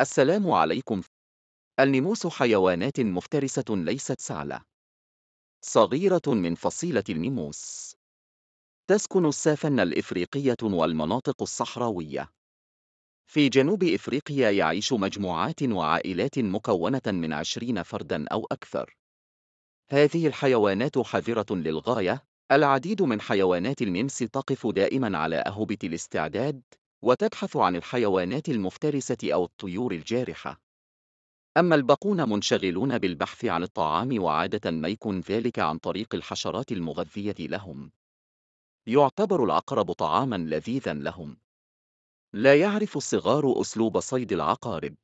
السلام عليكم النموس حيوانات مفترسة ليست سعلة صغيرة من فصيلة النموس تسكن السافن الإفريقية والمناطق الصحراوية في جنوب إفريقيا يعيش مجموعات وعائلات مكونة من عشرين فرداً أو أكثر هذه الحيوانات حذرة للغاية العديد من حيوانات الممس تقف دائماً على أهبة الاستعداد وتبحث عن الحيوانات المفترسة أو الطيور الجارحة. أما الباقون منشغلون بالبحث عن الطعام وعادة ما يكون ذلك عن طريق الحشرات المغذية لهم. يعتبر العقرب طعامًا لذيذًا لهم. لا يعرف الصغار أسلوب صيد العقارب.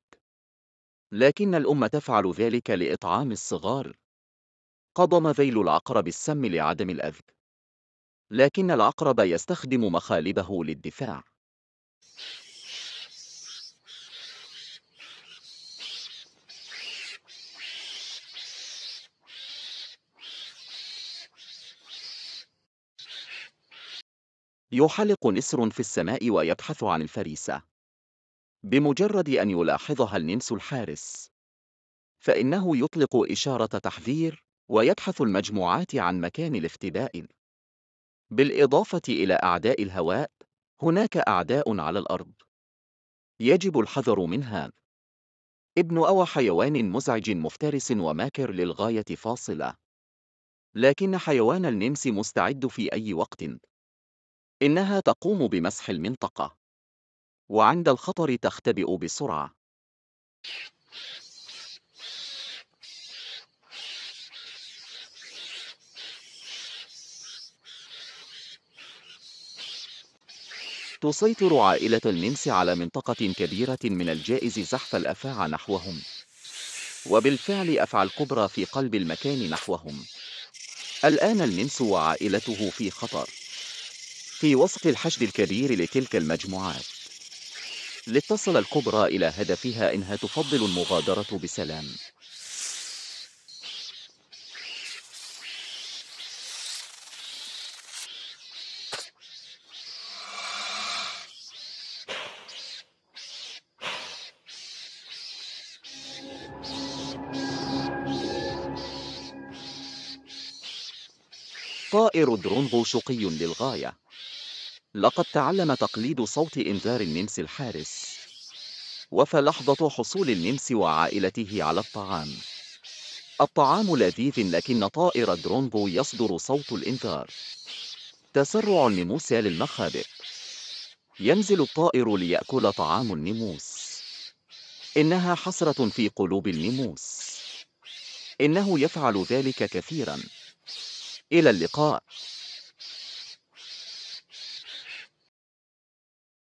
لكن الأم تفعل ذلك لإطعام الصغار. قضم ذيل العقرب السم لعدم الأذى. لكن العقرب يستخدم مخالبه للدفاع. يحلق نسر في السماء ويبحث عن الفريسة بمجرد أن يلاحظها النمس الحارس فإنه يطلق إشارة تحذير ويبحث المجموعات عن مكان الاختباء بالإضافة إلى أعداء الهواء هناك أعداء على الأرض يجب الحذر منها ابن أو حيوان مزعج مفترس وماكر للغاية فاصلة لكن حيوان النمس مستعد في أي وقت إنها تقوم بمسح المنطقة، وعند الخطر تختبئ بسرعة. تسيطر عائلة النمس على منطقة كبيرة من الجائز زحف الأفاعى نحوهم وبالفعل أفعى الكبرى في قلب المكان نحوهم الآن النمس وعائلته في خطر في وسط الحشد الكبير لتلك المجموعات لتصل الكبرى إلى هدفها إنها تفضل المغادرة بسلام طائر درونغو شقي للغاية لقد تعلم تقليد صوت إنذار النمس الحارس وفلحظة حصول النمس وعائلته على الطعام الطعام لذيذ لكن طائر درونبو يصدر صوت الإنذار تسرع النموس للمخابئ ينزل الطائر ليأكل طعام النموس إنها حسرة في قلوب النموس إنه يفعل ذلك كثيرا إلى اللقاء